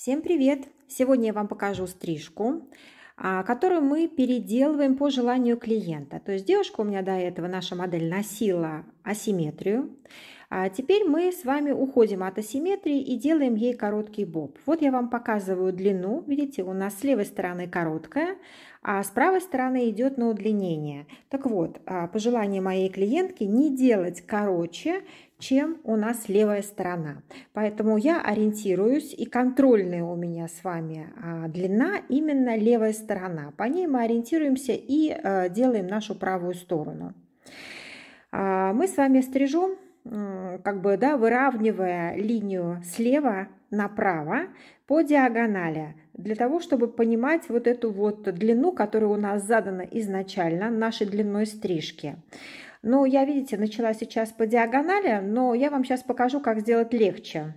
Всем привет! Сегодня я вам покажу стрижку, а, которую мы переделываем по желанию клиента. То есть девушка у меня до этого, наша модель, носила асимметрию. А теперь мы с вами уходим от асимметрии и делаем ей короткий боб. Вот я вам показываю длину. Видите, у нас с левой стороны короткая, а с правой стороны идет на удлинение. Так вот, а, по желанию моей клиентки не делать короче, чем у нас левая сторона. Поэтому я ориентируюсь, и контрольная у меня с вами а, длина именно левая сторона. По ней мы ориентируемся и э, делаем нашу правую сторону. А, мы с вами стрижем, как бы, да, выравнивая линию слева направо по диагонали, для того, чтобы понимать вот эту вот длину, которая у нас задана изначально нашей длиной стрижки. Ну, я, видите, начала сейчас по диагонали, но я вам сейчас покажу, как сделать легче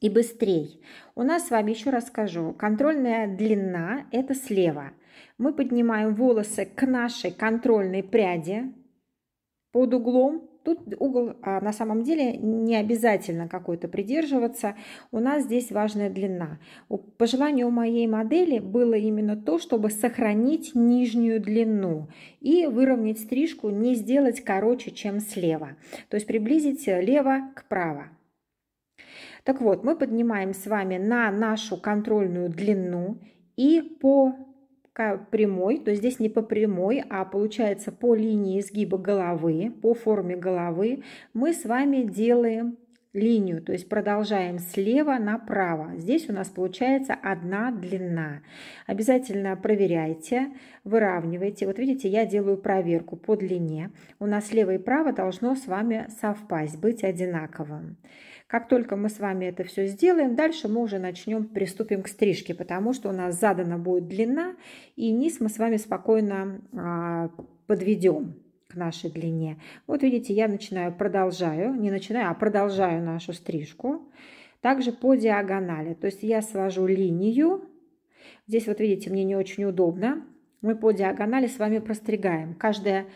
и быстрее. У нас с вами, еще раз скажу, контрольная длина – это слева. Мы поднимаем волосы к нашей контрольной пряди под углом Тут угол а на самом деле не обязательно какой-то придерживаться. У нас здесь важная длина. По желанию моей модели было именно то, чтобы сохранить нижнюю длину и выровнять стрижку, не сделать короче, чем слева. То есть приблизить лево к право. Так вот, мы поднимаем с вами на нашу контрольную длину и по такая прямой, то здесь не по прямой, а получается по линии изгиба головы, по форме головы мы с вами делаем линию, то есть продолжаем слева направо. Здесь у нас получается одна длина. Обязательно проверяйте, выравнивайте. Вот видите, я делаю проверку по длине. У нас слева и право должно с вами совпасть, быть одинаковым. Как только мы с вами это все сделаем, дальше мы уже начнем, приступим к стрижке, потому что у нас задана будет длина, и низ мы с вами спокойно а, подведем к нашей длине. Вот видите, я начинаю, продолжаю, не начинаю, а продолжаю нашу стрижку. Также по диагонали, то есть я свожу линию, здесь вот видите, мне не очень удобно, мы по диагонали с вами простригаем. Каждая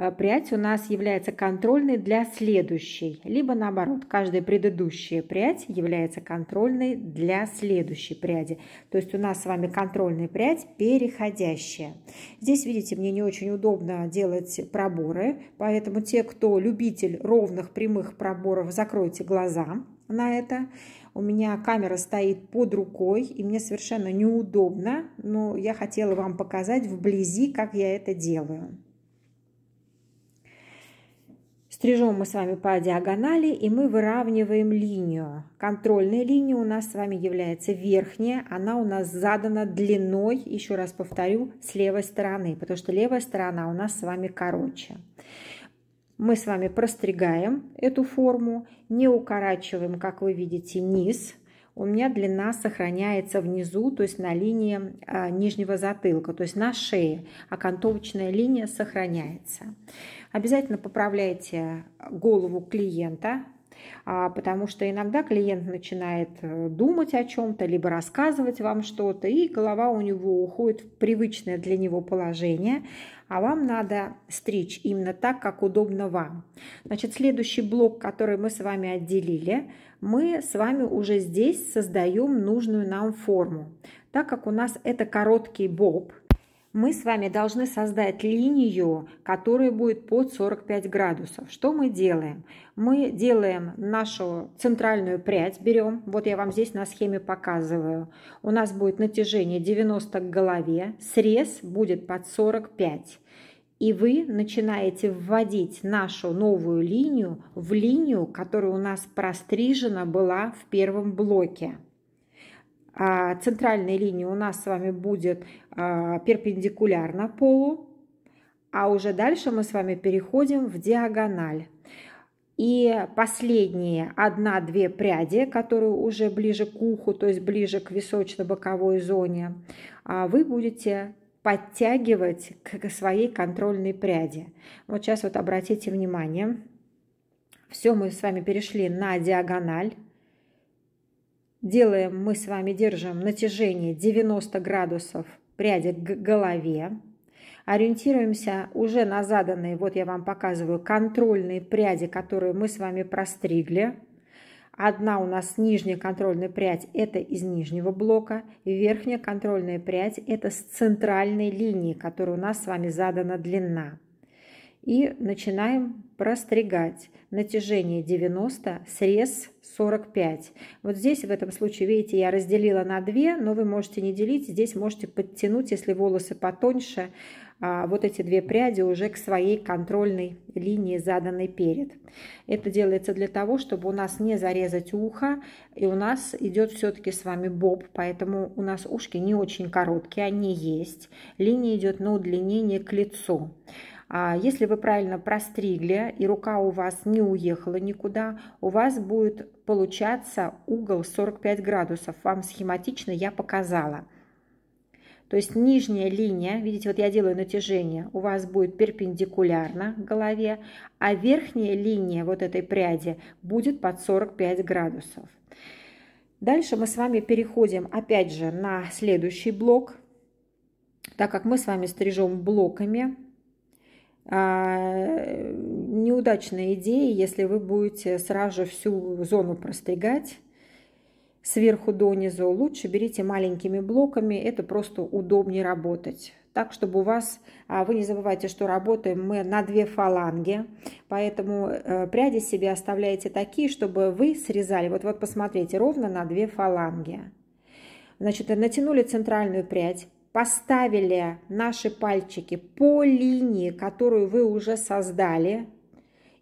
Э, прядь у нас является контрольной для следующей, либо наоборот, каждая предыдущая прядь является контрольной для следующей пряди. То есть у нас с вами контрольная прядь переходящая. Здесь, видите, мне не очень удобно делать проборы, поэтому те, кто любитель ровных прямых проборов, закройте глаза на это. У меня камера стоит под рукой, и мне совершенно неудобно, но я хотела вам показать вблизи, как я это делаю. Стрижем мы с вами по диагонали, и мы выравниваем линию. Контрольная линия у нас с вами является верхняя. Она у нас задана длиной, еще раз повторю, с левой стороны, потому что левая сторона у нас с вами короче. Мы с вами простригаем эту форму, не укорачиваем, как вы видите, низ – у меня длина сохраняется внизу, то есть на линии а, нижнего затылка, то есть на шее. А окантовочная линия сохраняется. Обязательно поправляйте голову клиента, а, потому что иногда клиент начинает э, думать о чем-то, либо рассказывать вам что-то, и голова у него уходит в привычное для него положение, а вам надо стричь именно так, как удобно вам. Значит, следующий блок, который мы с вами отделили, мы с вами уже здесь создаем нужную нам форму. Так как у нас это короткий боб – мы с вами должны создать линию, которая будет под 45 градусов. Что мы делаем? Мы делаем нашу центральную прядь, берем, вот я вам здесь на схеме показываю, у нас будет натяжение 90 к голове, срез будет под 45. И вы начинаете вводить нашу новую линию в линию, которая у нас прострижена была в первом блоке. А, центральная линия у нас с вами будет а, перпендикулярна полу, а уже дальше мы с вами переходим в диагональ. И последние одна-две пряди, которые уже ближе к уху, то есть ближе к височно-боковой зоне, а, вы будете подтягивать к своей контрольной пряди. Вот сейчас вот обратите внимание, все мы с вами перешли на диагональ. Делаем мы с вами, держим натяжение 90 градусов пряди к голове. Ориентируемся уже на заданные, вот я вам показываю, контрольные пряди, которые мы с вами простригли. Одна у нас нижняя контрольная прядь – это из нижнего блока, верхняя контрольная прядь – это с центральной линии, которой у нас с вами задана длина. И начинаем простригать натяжение 90, срез 45. Вот здесь в этом случае, видите, я разделила на 2, но вы можете не делить, здесь можете подтянуть, если волосы потоньше, а, вот эти две пряди уже к своей контрольной линии, заданной перед. Это делается для того, чтобы у нас не зарезать ухо, и у нас идет все-таки с вами боб, поэтому у нас ушки не очень короткие, они есть. Линия идет на удлинение к лицу. А, если вы правильно простригли и рука у вас не уехала никуда, у вас будет получаться угол 45 градусов. Вам схематично я показала. То есть нижняя линия, видите, вот я делаю натяжение, у вас будет перпендикулярно голове, а верхняя линия вот этой пряди будет под 45 градусов. Дальше мы с вами переходим опять же на следующий блок, так как мы с вами стрижем блоками, а, неудачная идея, если вы будете сразу всю зону простригать сверху донизу. Лучше берите маленькими блоками, это просто удобнее работать. Так, чтобы у вас, а, вы не забывайте, что работаем мы на две фаланги, поэтому э, пряди себе оставляете такие, чтобы вы срезали, вот, вот посмотрите, ровно на две фаланги. Значит, натянули центральную прядь, поставили наши пальчики по линии, которую вы уже создали,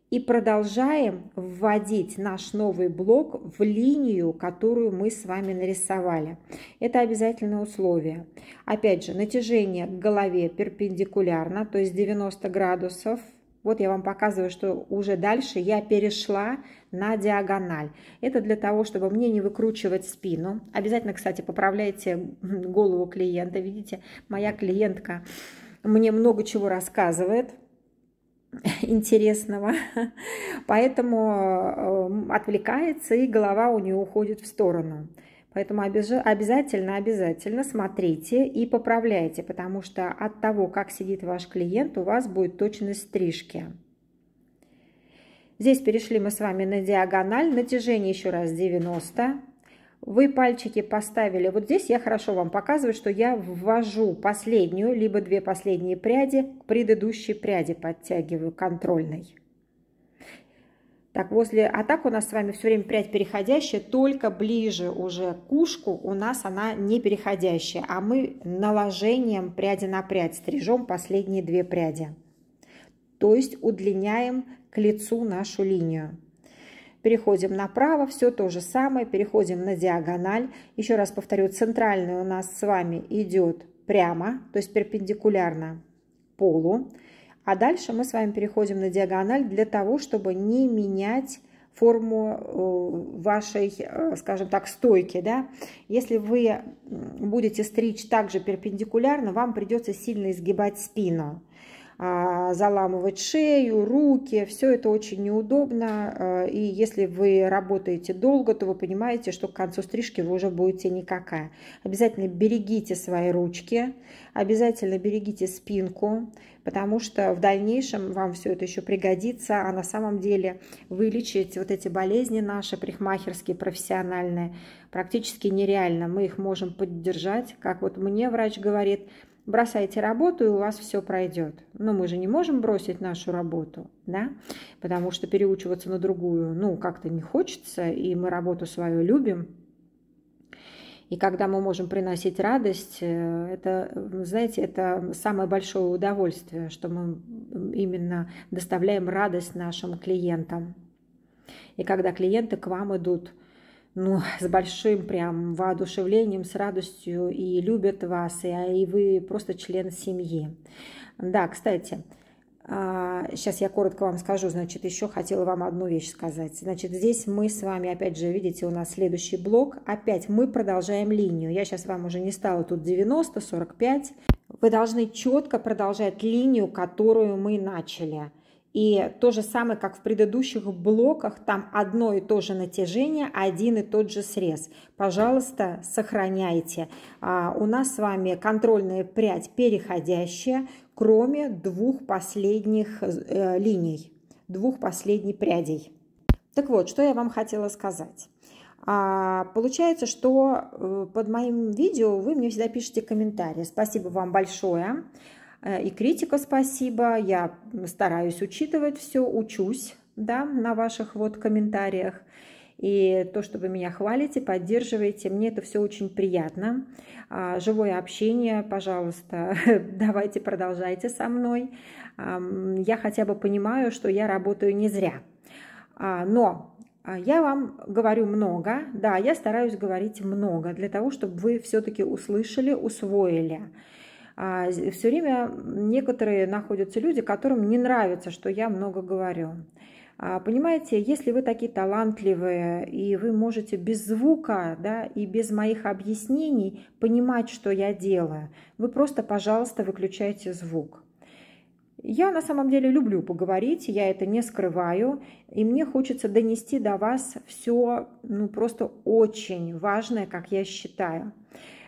и продолжаем вводить наш новый блок в линию, которую мы с вами нарисовали. Это обязательное условие. Опять же, натяжение к голове перпендикулярно, то есть 90 градусов. Вот я вам показываю, что уже дальше я перешла на диагональ. Это для того, чтобы мне не выкручивать спину. Обязательно, кстати, поправляйте голову клиента. Видите, моя клиентка мне много чего рассказывает интересного, поэтому эм, отвлекается и голова у нее уходит в сторону. Поэтому обязательно, обязательно смотрите и поправляйте, потому что от того, как сидит ваш клиент, у вас будет точность стрижки. Здесь перешли мы с вами на диагональ, натяжение еще раз 90. Вы пальчики поставили. Вот здесь я хорошо вам показываю, что я ввожу последнюю, либо две последние пряди, к предыдущей пряди подтягиваю контрольной. Так, возле, а так у нас с вами все время прядь переходящая, только ближе уже к ушку у нас она не переходящая, а мы наложением пряди на прядь стрижем последние две пряди. То есть удлиняем к лицу нашу линию. Переходим направо, все то же самое, переходим на диагональ. Еще раз повторю, центральная у нас с вами идет прямо, то есть перпендикулярно полу. А дальше мы с вами переходим на диагональ для того, чтобы не менять форму э, вашей, э, скажем так, стойки. Да? Если вы будете стричь также перпендикулярно, вам придется сильно изгибать спину. А, заламывать шею, руки. Все это очень неудобно. А, и если вы работаете долго, то вы понимаете, что к концу стрижки вы уже будете никакая. Обязательно берегите свои ручки, обязательно берегите спинку, потому что в дальнейшем вам все это еще пригодится, а на самом деле вылечить вот эти болезни наши, прихмахерские, профессиональные, практически нереально. Мы их можем поддержать, как вот мне врач говорит – бросайте работу, и у вас все пройдет. Но мы же не можем бросить нашу работу, да, потому что переучиваться на другую, ну, как-то не хочется, и мы работу свою любим. И когда мы можем приносить радость, э, это, знаете, это самое большое удовольствие, что мы именно доставляем радость нашим клиентам. И когда клиенты к вам идут – ну, с большим прям воодушевлением, с радостью и любят вас, и, а, и вы просто член семьи. Да, кстати, Сейчас а, я коротко вам скажу, значит, еще хотела вам одну вещь сказать. Значит, здесь мы с вами, опять же, видите, у нас следующий блок. Опять мы продолжаем линию. Я сейчас вам уже не стала тут 90, 45. Вы должны четко продолжать линию, которую мы начали. И то же самое, как в предыдущих блоках, там одно и то же натяжение, один и тот же срез. Пожалуйста, сохраняйте. А у нас с вами контрольная прядь переходящая, кроме двух последних э, линий, двух последних прядей. Так вот, что я вам хотела сказать. А, получается, что э, под моим видео вы мне всегда пишете комментарии. Спасибо вам большое. Э, и критика спасибо, я стараюсь учитывать все, учусь да, на ваших вот комментариях. И то, что вы меня хвалите, поддерживаете, мне это все очень приятно. А, живое общение, пожалуйста, давайте продолжайте со мной. Я хотя бы понимаю, что я работаю не зря. А, но а, я вам говорю много, да, я стараюсь говорить много для того, чтобы вы все-таки услышали, усвоили. А, все время некоторые находятся люди, которым не нравится, что я много говорю. А, понимаете, если вы такие талантливые, и вы можете без звука да, и без моих объяснений понимать, что я делаю, вы просто, пожалуйста, выключайте звук. Я на самом деле люблю поговорить, я это не скрываю, и мне хочется донести до вас все, ну просто очень важное, как я считаю.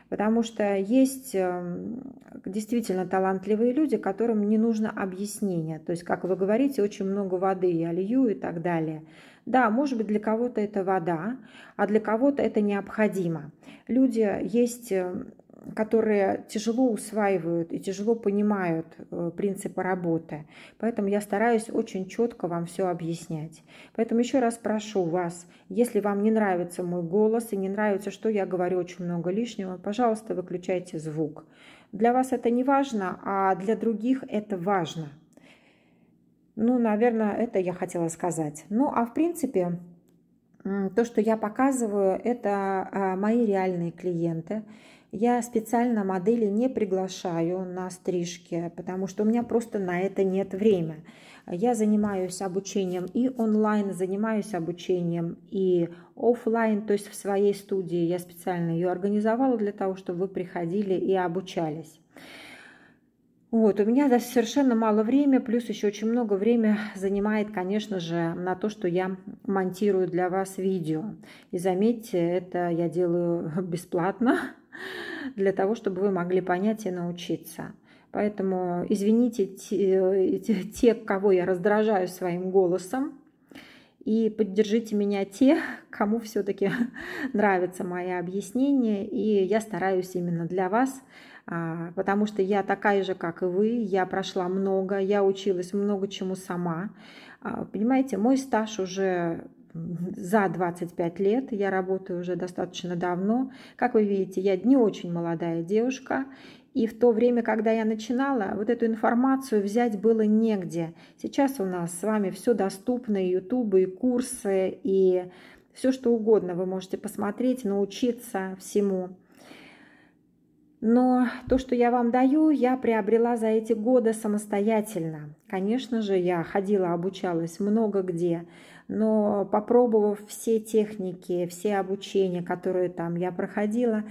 Потому что есть эм, действительно талантливые люди, которым не нужно объяснение. То есть, как вы говорите, очень много воды я лью и так далее. Да, может быть, для кого-то это вода, а для кого-то это необходимо. Люди есть эм, которые тяжело усваивают и тяжело понимают э, принципы работы. Поэтому я стараюсь очень четко вам все объяснять. Поэтому еще раз прошу вас, если вам не нравится мой голос и не нравится, что я говорю очень много лишнего, пожалуйста, выключайте звук. Для вас это не важно, а для других это важно. Ну, наверное, это я хотела сказать. Ну, а в принципе, то, что я показываю, это а, мои реальные клиенты. Я специально модели не приглашаю на стрижки, потому что у меня просто на это нет времени. Я занимаюсь обучением и онлайн, занимаюсь обучением и офлайн, то есть в своей студии. Я специально ее организовала для того, чтобы вы приходили и обучались. Вот, у меня да, совершенно мало времени, плюс еще очень много времени занимает, конечно же, на то, что я монтирую для вас видео. И заметьте, это я делаю бесплатно, для того, чтобы вы могли понять и научиться. Поэтому извините те, те кого я раздражаю своим голосом, и поддержите меня те, кому все-таки нравятся мои объяснения. и я стараюсь именно для вас, а, потому что я такая же, как и вы, я прошла много, я училась много чему сама. А, понимаете, мой стаж уже за 25 лет, я работаю уже достаточно давно. Как вы видите, я не очень молодая девушка, и в то время, когда я начинала, вот эту информацию взять было негде. Сейчас у нас с вами все доступно, и ютубы, и курсы, и все что угодно вы можете посмотреть, научиться всему. Но то, что я вам даю, я приобрела за эти годы самостоятельно. Конечно же, я ходила, обучалась много где, но попробовав все техники, все обучения, которые там я проходила,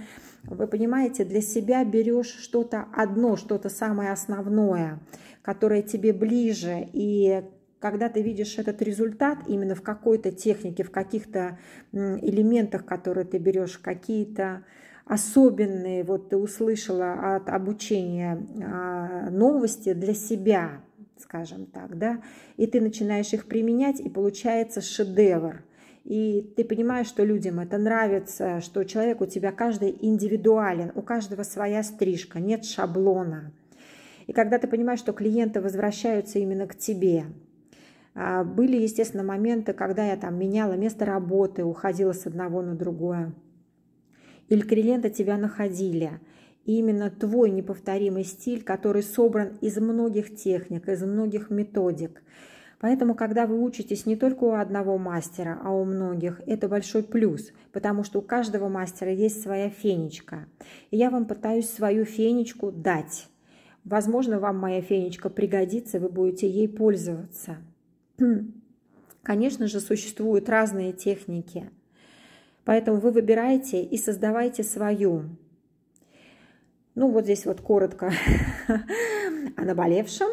вы понимаете, для себя берешь что-то одно, что-то самое основное, которое тебе ближе, и когда ты видишь этот результат именно в какой-то технике, в каких-то элементах, которые ты берешь, какие-то особенные, вот ты услышала от обучения а, новости для себя, скажем так, да, и ты начинаешь их применять, и получается шедевр. И ты понимаешь, что людям это нравится, что человек у тебя каждый индивидуален, у каждого своя стрижка, нет шаблона. И когда ты понимаешь, что клиенты возвращаются именно к тебе, а, были, естественно, моменты, когда я там меняла место работы, уходила с одного на другое. Или клиенты тебя находили – именно твой неповторимый стиль, который собран из многих техник, из многих методик. Поэтому, когда вы учитесь не только у одного мастера, а у многих, это большой плюс, потому что у каждого мастера есть своя фенечка. И я вам пытаюсь свою фенечку дать. Возможно, вам моя фенечка пригодится, вы будете ей пользоваться. Конечно же, существуют разные техники. Поэтому вы выбираете и создавайте свою. Ну, вот здесь вот коротко о наболевшем.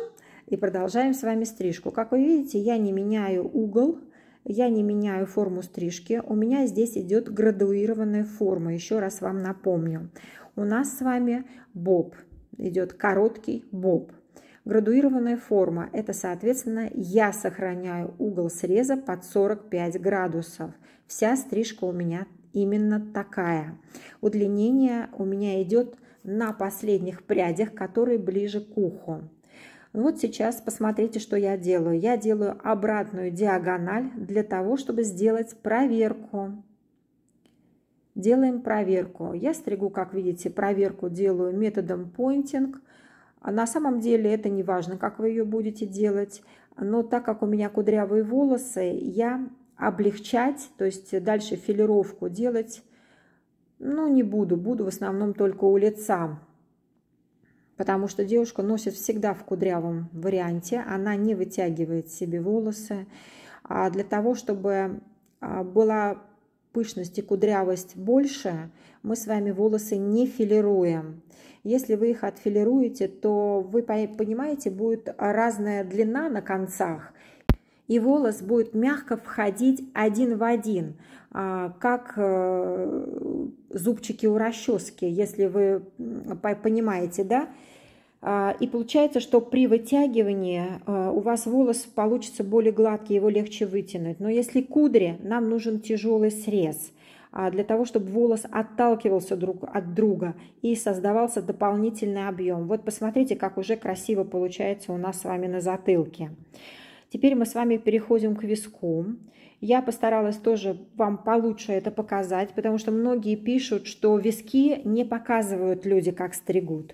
И продолжаем с вами стрижку. Как вы видите, я не меняю угол, я не меняю форму стрижки. У меня здесь идет градуированная форма. Еще раз вам напомню. У нас с вами боб. Идет короткий боб. Градуированная форма – это, соответственно, я сохраняю угол среза под 45 градусов. Вся стрижка у меня именно такая. Удлинение у меня идет на последних прядях, которые ближе к уху. Вот сейчас посмотрите, что я делаю. Я делаю обратную диагональ для того, чтобы сделать проверку. Делаем проверку. Я стригу, как видите, проверку делаю методом поинтинг. На самом деле это не важно, как вы ее будете делать. Но так как у меня кудрявые волосы, я облегчать, то есть дальше филировку делать ну, не буду, буду в основном только у лица, потому что девушка носит всегда в кудрявом варианте, она не вытягивает себе волосы. А для того, чтобы а, была пышность и кудрявость больше, мы с вами волосы не филируем. Если вы их отфилируете, то вы понимаете, будет разная длина на концах, и волос будет мягко входить один в один, а, как э, зубчики у расчески, если вы понимаете, да? А, и получается, что при вытягивании э, у вас волос получится более гладкий, его легче вытянуть. Но если кудри, нам нужен тяжелый срез а, для того, чтобы волос отталкивался друг от друга и создавался дополнительный объем. Вот посмотрите, как уже красиво получается у нас с вами на затылке. Теперь мы с вами переходим к виску. Я постаралась тоже вам получше это показать, потому что многие пишут, что виски не показывают люди, как стригут.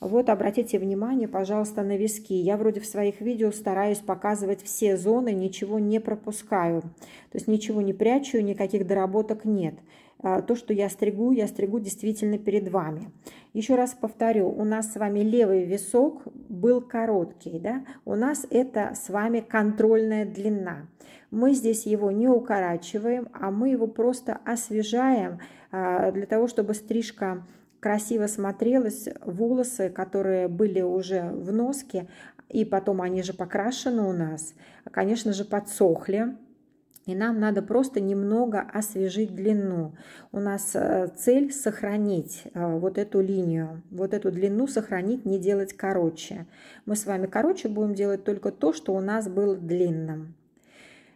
Вот обратите внимание, пожалуйста, на виски. Я вроде в своих видео стараюсь показывать все зоны, ничего не пропускаю. То есть ничего не прячу, никаких доработок нет. А, то, что я стригу, я стригу действительно перед вами. Еще раз повторю, у нас с вами левый висок был короткий, да? У нас это с вами контрольная длина. Мы здесь его не укорачиваем, а мы его просто освежаем а, для того, чтобы стрижка красиво смотрелась. Волосы, которые были уже в носке, и потом они же покрашены у нас, конечно же, подсохли и нам надо просто немного освежить длину. У нас э, цель сохранить э, вот эту линию, вот эту длину сохранить, не делать короче. Мы с вами короче будем делать только то, что у нас было длинным.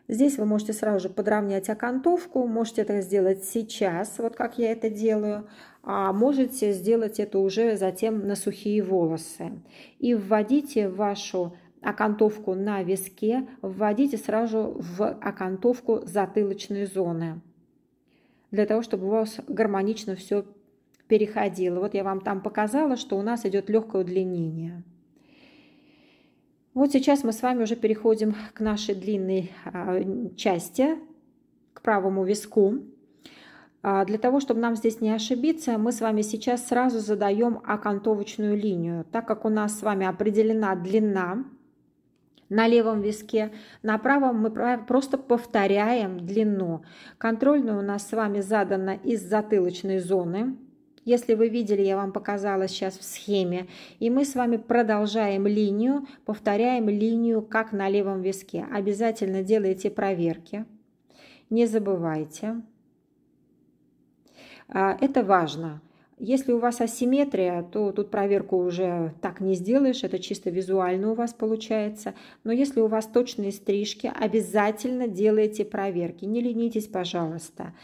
Здесь вы можете сразу же подравнять окантовку, можете это сделать сейчас, вот как я это делаю, а можете сделать это уже затем на сухие волосы. И вводите в вашу окантовку на виске вводите сразу в окантовку затылочной зоны, для того, чтобы у вас гармонично все переходило. Вот я вам там показала, что у нас идет легкое удлинение. Вот сейчас мы с вами уже переходим к нашей длинной а, части, к правому виску. А, для того, чтобы нам здесь не ошибиться, мы с вами сейчас сразу задаем окантовочную линию. Так как у нас с вами определена длина на левом виске, на правом мы просто повторяем длину. Контрольная у нас с вами задана из затылочной зоны. Если вы видели, я вам показала сейчас в схеме. И мы с вами продолжаем линию, повторяем линию, как на левом виске. Обязательно делайте проверки, не забывайте. А, это важно. Если у вас асимметрия, то тут проверку уже так не сделаешь, это чисто визуально у вас получается. Но если у вас точные стрижки, обязательно делайте проверки, не ленитесь, пожалуйста.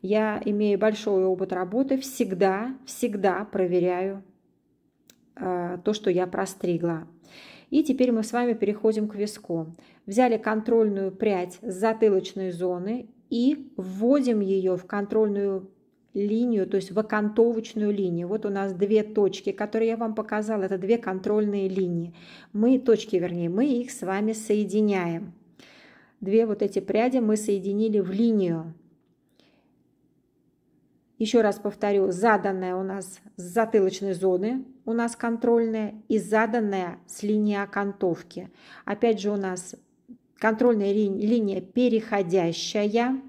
Я, имея большой опыт работы, всегда, всегда проверяю э, то, что я простригла. И теперь мы с вами переходим к виску. Взяли контрольную прядь с затылочной зоны и вводим ее в контрольную линию, то есть в окантовочную линию. Вот у нас две точки, которые я вам показала, это две контрольные линии. Мы, точки вернее, мы их с вами соединяем. Две вот эти пряди мы соединили в линию. Еще раз повторю, заданная у нас с затылочной зоны, у нас контрольная, и заданная с линии окантовки. Опять же у нас контрольная линия переходящая,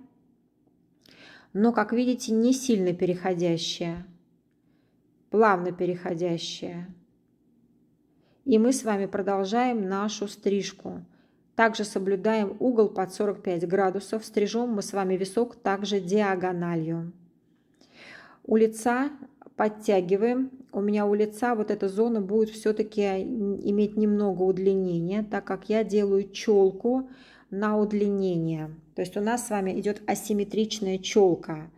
но, как видите, не сильно переходящая, плавно переходящая. И мы с вами продолжаем нашу стрижку. Также соблюдаем угол под 45 градусов. Стрижем мы с вами висок также диагональю. У лица подтягиваем. У меня у лица вот эта зона будет все-таки иметь немного удлинения, так как я делаю челку, на удлинение. То есть у нас с вами идет асимметричная челка.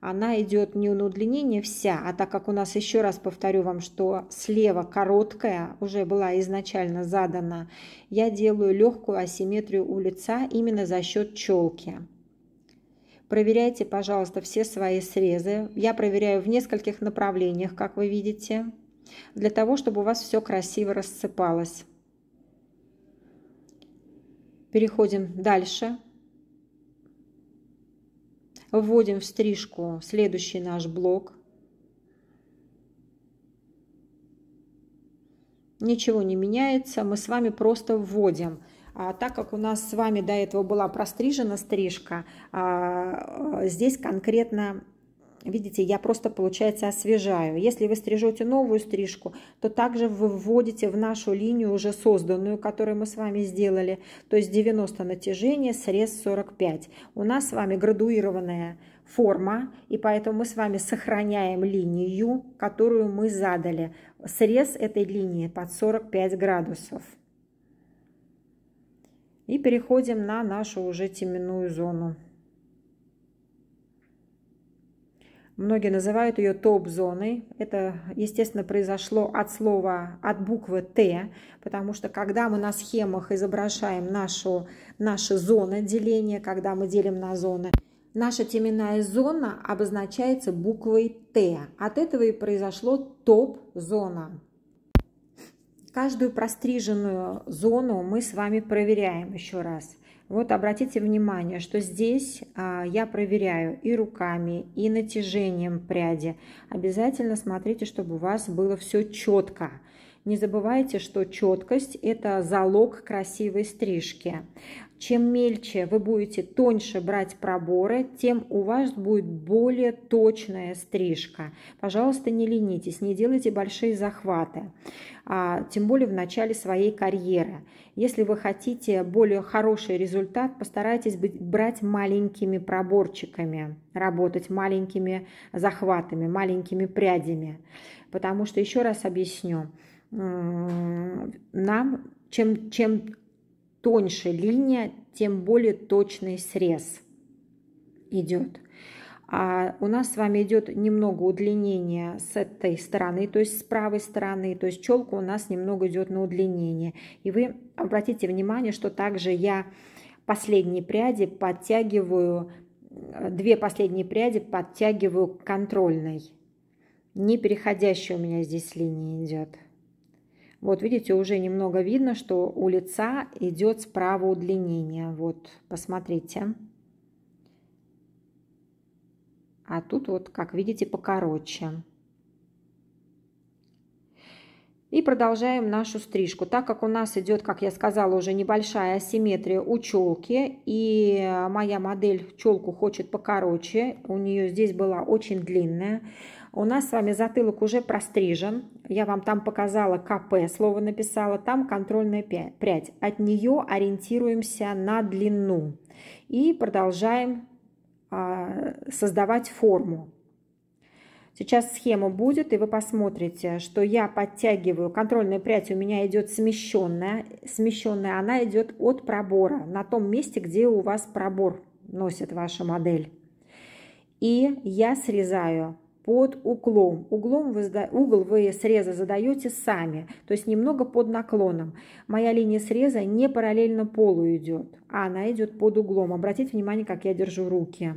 Она идет не на удлинение вся, а так как у нас, еще раз повторю вам, что слева короткая уже была изначально задана, я делаю легкую асимметрию у лица именно за счет челки. Проверяйте, пожалуйста, все свои срезы. Я проверяю в нескольких направлениях, как вы видите, для того, чтобы у вас все красиво рассыпалось. Переходим дальше. Вводим в стрижку следующий наш блок. Ничего не меняется, мы с вами просто вводим. А так как у нас с вами до этого была прострижена стрижка, а, здесь конкретно Видите, я просто, получается, освежаю. Если вы стрижете новую стрижку, то также вы вводите в нашу линию уже созданную, которую мы с вами сделали. То есть 90 натяжение, срез 45. У нас с вами градуированная форма, и поэтому мы с вами сохраняем линию, которую мы задали. Срез этой линии под 45 градусов. И переходим на нашу уже теменную зону. Многие называют ее топ-зоной. Это, естественно, произошло от слова, от буквы «Т», потому что когда мы на схемах изображаем нашу, наши зоны деления, когда мы делим на зоны, наша теменная зона обозначается буквой «Т». От этого и произошло топ-зона. Каждую простриженную зону мы с вами проверяем еще раз – вот обратите внимание, что здесь а, я проверяю и руками, и натяжением пряди. Обязательно смотрите, чтобы у вас было все четко. Не забывайте, что четкость – это залог красивой стрижки. Чем мельче вы будете тоньше брать проборы, тем у вас будет более точная стрижка. Пожалуйста, не ленитесь, не делайте большие захваты, а, тем более в начале своей карьеры. Если вы хотите более хороший результат, постарайтесь быть, брать маленькими проборчиками, работать маленькими захватами, маленькими прядями. Потому что, еще раз объясню, нам, чем, чем тоньше линия, тем более точный срез идет. А у нас с вами идет немного удлинение с этой стороны, то есть с правой стороны, то есть челка у нас немного идет на удлинение. И вы обратите внимание, что также я последние пряди подтягиваю, две последние пряди подтягиваю к контрольной. Не переходящая у меня здесь линия идет. Вот видите, уже немного видно, что у лица идет справа удлинение. Вот, посмотрите. А тут вот, как видите, покороче. И продолжаем нашу стрижку. Так как у нас идет, как я сказала, уже небольшая асимметрия у челки, и моя модель челку хочет покороче, у нее здесь была очень длинная, у нас с вами затылок уже прострижен. Я вам там показала КП, слово написала, там контрольная прядь. От нее ориентируемся на длину и продолжаем а, создавать форму. Сейчас схема будет, и вы посмотрите, что я подтягиваю. Контрольная прядь у меня идет смещенная. Смещенная она идет от пробора, на том месте, где у вас пробор носит ваша модель. И я срезаю под углом. Углом вы, угол вы среза задаете сами, то есть немного под наклоном. Моя линия среза не параллельно полу идет, а она идет под углом. Обратите внимание, как я держу руки.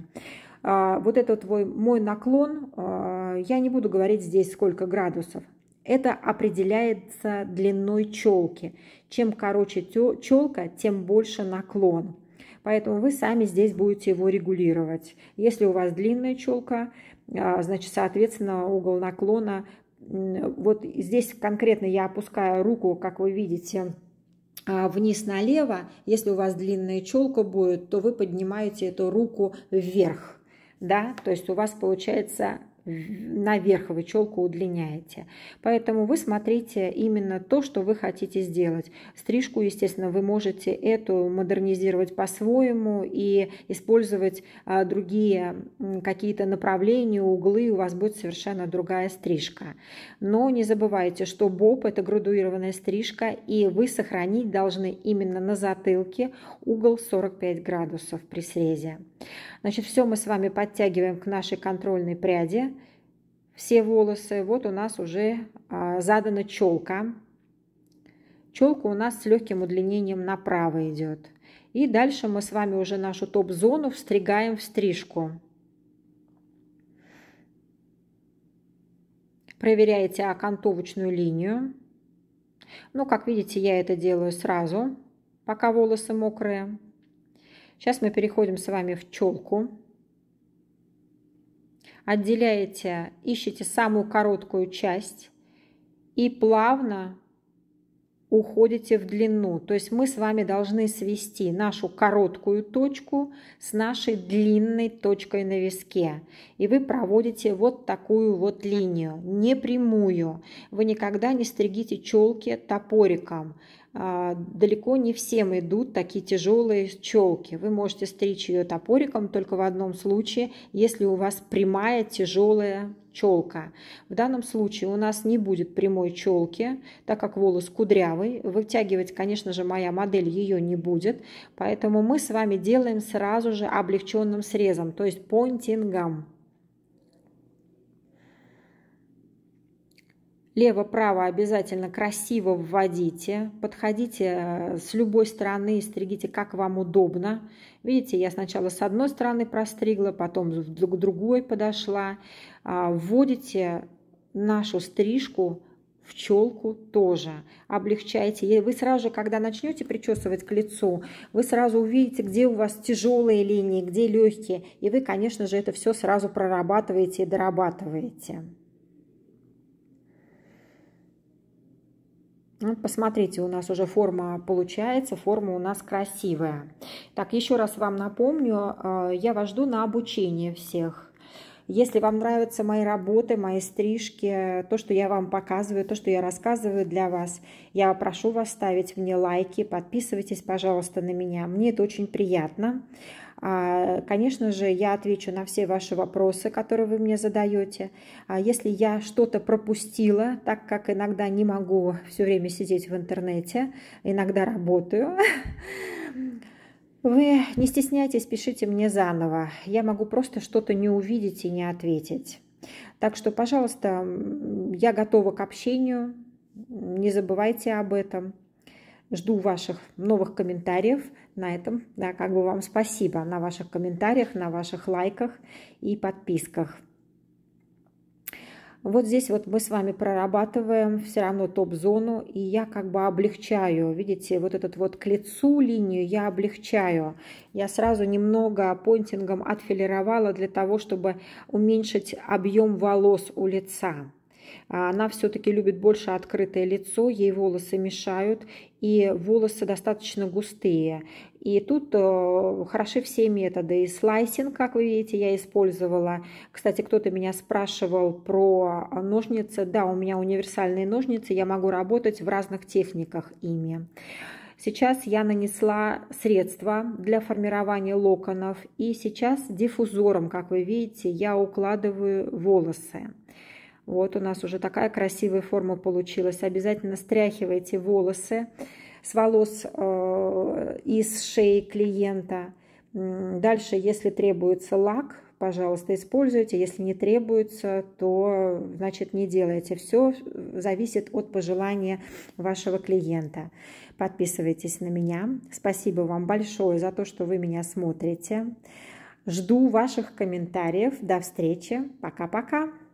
А, вот этот твой, мой наклон, а, я не буду говорить здесь сколько градусов. Это определяется длиной челки. Чем короче челка, тем больше наклон. Поэтому вы сами здесь будете его регулировать. Если у вас длинная челка, а, значит, соответственно, угол наклона. Вот здесь конкретно я опускаю руку, как вы видите, а, вниз налево. Если у вас длинная челка будет, то вы поднимаете эту руку вверх. Да? То есть у вас получается наверх вы челку удлиняете. Поэтому вы смотрите именно то, что вы хотите сделать. Стрижку, естественно, вы можете эту модернизировать по-своему и использовать а, другие какие-то направления, углы, у вас будет совершенно другая стрижка. Но не забывайте, что боб – это градуированная стрижка, и вы сохранить должны именно на затылке угол 45 градусов при срезе. Значит, все мы с вами подтягиваем к нашей контрольной пряди все волосы. Вот у нас уже а, задана челка. Челка у нас с легким удлинением направо идет. И дальше мы с вами уже нашу топ-зону встригаем в стрижку. Проверяете окантовочную линию. Ну, как видите, я это делаю сразу, пока волосы мокрые. Сейчас мы переходим с вами в челку отделяете, ищете самую короткую часть и плавно уходите в длину. То есть мы с вами должны свести нашу короткую точку с нашей длинной точкой на виске. И вы проводите вот такую вот линию, не прямую. Вы никогда не стригите челки топориком. А, далеко не всем идут такие тяжелые челки. Вы можете стричь ее топориком только в одном случае, если у вас прямая тяжелая челка. В данном случае у нас не будет прямой челки, так как волос кудрявый. Вытягивать, конечно же, моя модель ее не будет, поэтому мы с вами делаем сразу же облегченным срезом, то есть поинтингом. Лево-право обязательно красиво вводите, подходите э, с любой стороны и стригите, как вам удобно. Видите, я сначала с одной стороны простригла, потом к другой подошла. А, вводите нашу стрижку в челку тоже облегчайте. И вы сразу же, когда начнете причесывать к лицу, вы сразу увидите, где у вас тяжелые линии, где легкие. И вы, конечно же, это все сразу прорабатываете и дорабатываете. Вот ну, посмотрите, у нас уже форма получается, форма у нас красивая. Так, еще раз вам напомню, э, я вас жду на обучение всех. Если вам нравятся мои работы, мои стрижки, то, что я вам показываю, то, что я рассказываю для вас, я прошу вас ставить мне лайки, подписывайтесь, пожалуйста, на меня. Мне это очень приятно. Приятно. А, конечно же, я отвечу на все ваши вопросы, которые вы мне задаете. А, если я что-то пропустила, так как иногда не могу все время сидеть в интернете, иногда работаю, вы не стесняйтесь, пишите мне заново. Я могу просто что-то не увидеть и не ответить. Так что, пожалуйста, я готова к общению. Не забывайте об этом. Жду ваших новых комментариев на этом, да, как бы вам спасибо на ваших комментариях, на ваших лайках и подписках. Вот здесь вот мы с вами прорабатываем все равно топ-зону, и я как бы облегчаю, видите, вот этот вот к лицу линию я облегчаю. Я сразу немного понтингом отфилировала для того, чтобы уменьшить объем волос у лица. А, она все-таки любит больше открытое лицо, ей волосы мешают, и волосы достаточно густые. И тут э, хороши все методы. И слайсинг, как вы видите, я использовала. Кстати, кто-то меня спрашивал про ножницы. Да, у меня универсальные ножницы, я могу работать в разных техниках ими. Сейчас я нанесла средства для формирования локонов и сейчас диффузором, как вы видите, я укладываю волосы. Вот у нас уже такая красивая форма получилась. Обязательно стряхивайте волосы с волос э, из шеи клиента. Дальше, если требуется лак, пожалуйста, используйте. Если не требуется, то значит не делайте. Все зависит от пожелания вашего клиента. Подписывайтесь на меня. Спасибо вам большое за то, что вы меня смотрите. Жду ваших комментариев. До встречи. Пока-пока.